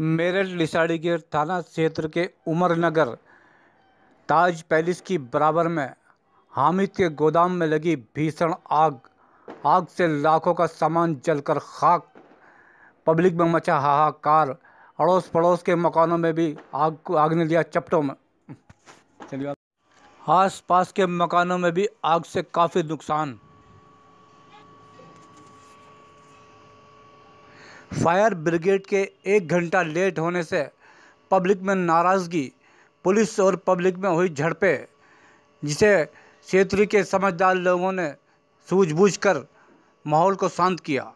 मेरठ लिसाड़ीगेट थाना क्षेत्र के उमरनगर ताज पैलेस की बराबर में हामिद के गोदाम में लगी भीषण आग आग से लाखों का सामान जलकर खाक पब्लिक में मचा हाहाकार अड़ोस पड़ोस के मकानों में भी आग को आग ने लिया चपटों में आस पास के मकानों में भी आग से काफ़ी नुकसान फायर ब्रिगेड के एक घंटा लेट होने से पब्लिक में नाराज़गी पुलिस और पब्लिक में हुई झड़पें जिसे क्षेत्र के समझदार लोगों ने सूझबूझकर माहौल को शांत किया